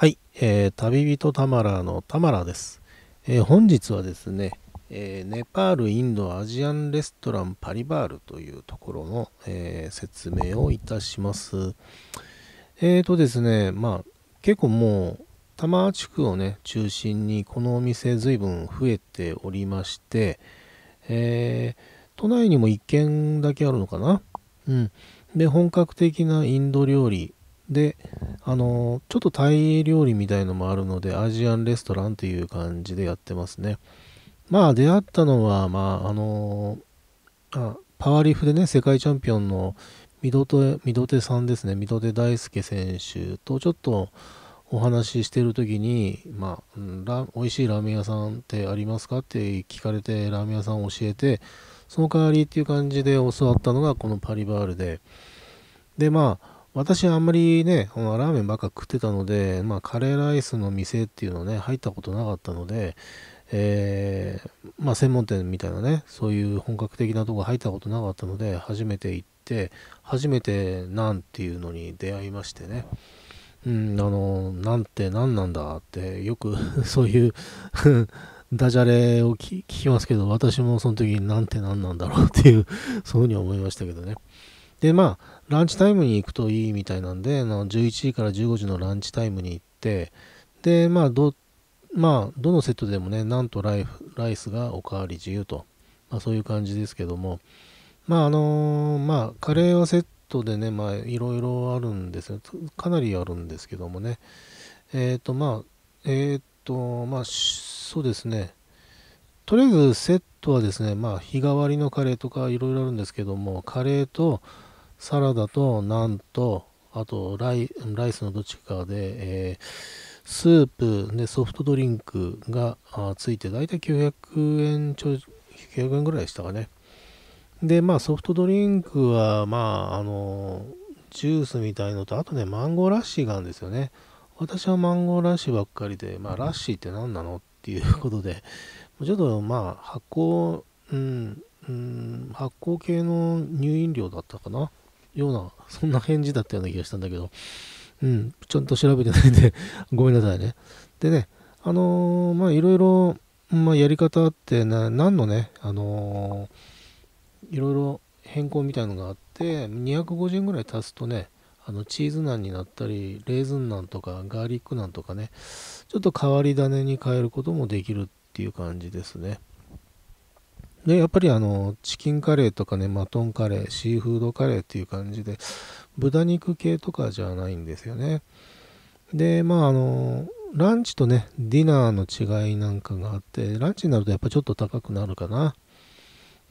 はい、えー、旅人タマラのタマラです、えー、本日はですね、えー、ネパールインドアジアンレストランパリバールというところの、えー、説明をいたしますえーとですねまあ結構もう多摩地区をね中心にこのお店随分増えておりましてえ都内にも1軒だけあるのかなうんで本格的なインド料理で、あの、ちょっとタイ料理みたいのもあるので、アジアンレストランっていう感じでやってますね。まあ、出会ったのは、まあ、あの、あパワーリフでね、世界チャンピオンのミドテ、さんですね、ミドテ大輔選手とちょっとお話ししてる時に、まあ、美味しいラーメン屋さんってありますかって聞かれて、ラーメン屋さんを教えて、その代わりっていう感じで教わったのがこのパリバールで、で、まあ、私はあんまりね、このラーメンばっか食ってたので、まあ、カレーライスの店っていうのね、入ったことなかったので、えー、まあ、専門店みたいなね、そういう本格的なとこ入ったことなかったので、初めて行って、初めてなんていうのに出会いましてね、うん、あの、なんて何なんだって、よく そういう ダジャレを聞きますけど、私もその時になんて何なんだろうっていうそういうふうに思いましたけどね。で、まあ、ランチタイムに行くといいみたいなんで、あの11時から15時のランチタイムに行って、で、まあ、ど、まあ、どのセットでもね、なんとライフライスがおかわり自由と、まあ、そういう感じですけども、まあ、あのー、まあ、カレーはセットでね、まあ、いろいろあるんですよ。かなりあるんですけどもね。えっ、ー、と、まあ、えっ、ー、と、まあ、そうですね。とりあえずセットはですね、まあ、日替わりのカレーとかいろいろあるんですけども、カレーと、サラダとナンと、あとライスのどっちかで、えー、スープでソフトドリンクがついて、だいたい900円ちょ900円ぐらいでしたかね。で、まあソフトドリンクは、まあ、あの、ジュースみたいのと、あとね、マンゴーラッシーがあるんですよね。私はマンゴーラッシーばっかりで、まあラッシーって何なのっていうことで、ちょっとまあ発酵、うん、うん、発酵系の乳飲料だったかな。ような、そんな返事だったような気がしたんだけど、うん、ちゃんと調べてないんで ごめんなさいね。でね、あのー、まあいろいろ、まあ、やり方ってな、何のね、あのー、いろいろ変更みたいのがあって、250ぐらい足すとね、あのチーズナンになったり、レーズンナンとかガーリックナンとかね、ちょっと変わり種に変えることもできるっていう感じですね。でやっぱりあのチキンカレーとかねマトンカレーシーフードカレーっていう感じで豚肉系とかじゃないんですよねでまああのランチとねディナーの違いなんかがあってランチになるとやっぱちょっと高くなるかな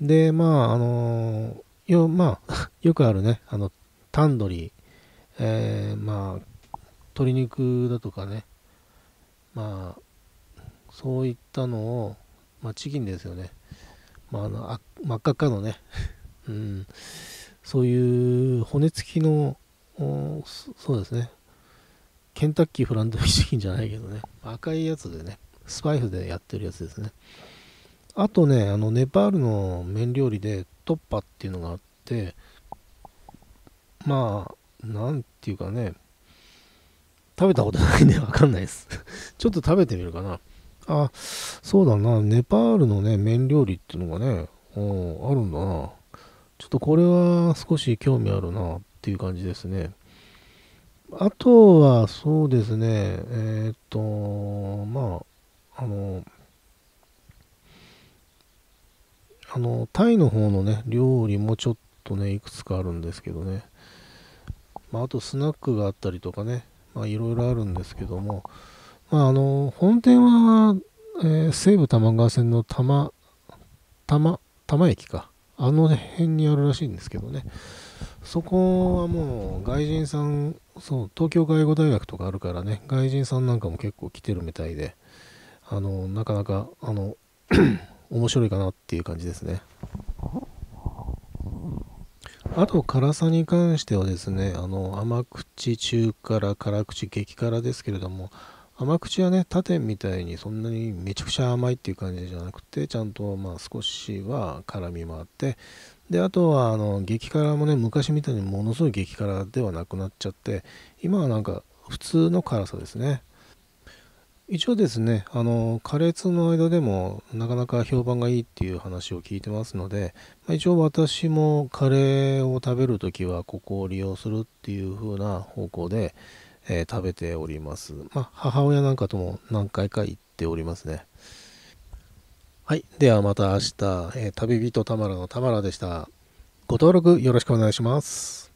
でまああのよまあ よくあるねあのタンドリー、えー、まあ鶏肉だとかねまあそういったのをまあチキンですよねまあ、あの真っ赤っかのね、うん、そういう骨付きのそうですねケンタッキーフランドチキンじゃないけどね赤いやつでねスパイスでやってるやつですねあとねあのネパールの麺料理でトッパっていうのがあってまあなんていうかね食べたことないんでわかんないです ちょっと食べてみるかなあ、そうだな。ネパールのね、麺料理っていうのがね、うん、あるんだな。ちょっとこれは少し興味あるなっていう感じですね。あとは、そうですね、えっ、と、まあ、あの、あの、タイの方のね、料理もちょっとね、いくつかあるんですけどね。まあ、あとスナックがあったりとかね、まあ、いろいろあるんですけども、まあ、あの、本店は、えー、西武多摩川線の摩多摩駅か。あの辺にあるらしいんですけどね。そこはもう外人さん、そう、東京外語大学とかあるからね、外人さんなんかも結構来てるみたいで、あの、なかなか、あの、面白いかなっていう感じですね。あと辛さに関してはですね、あの甘口、中辛、辛口、激辛ですけれども、甘口はね他店みたいにそんなにめちゃくちゃ甘いっていう感じじゃなくてちゃんとまあ少しは辛みもあってであとはあの激辛もね昔みたいにものすごい激辛ではなくなっちゃって今はなんか普通の辛さですね一応ですねあのカレー通の間でもなかなか評判がいいっていう話を聞いてますので、まあ、一応私もカレーを食べるときはここを利用するっていう風な方向でえー、食べております。まあ、母親なんかとも何回か行っておりますね。はい。ではまた明日、えー、旅人たまらのたまらでした。ご登録よろしくお願いします。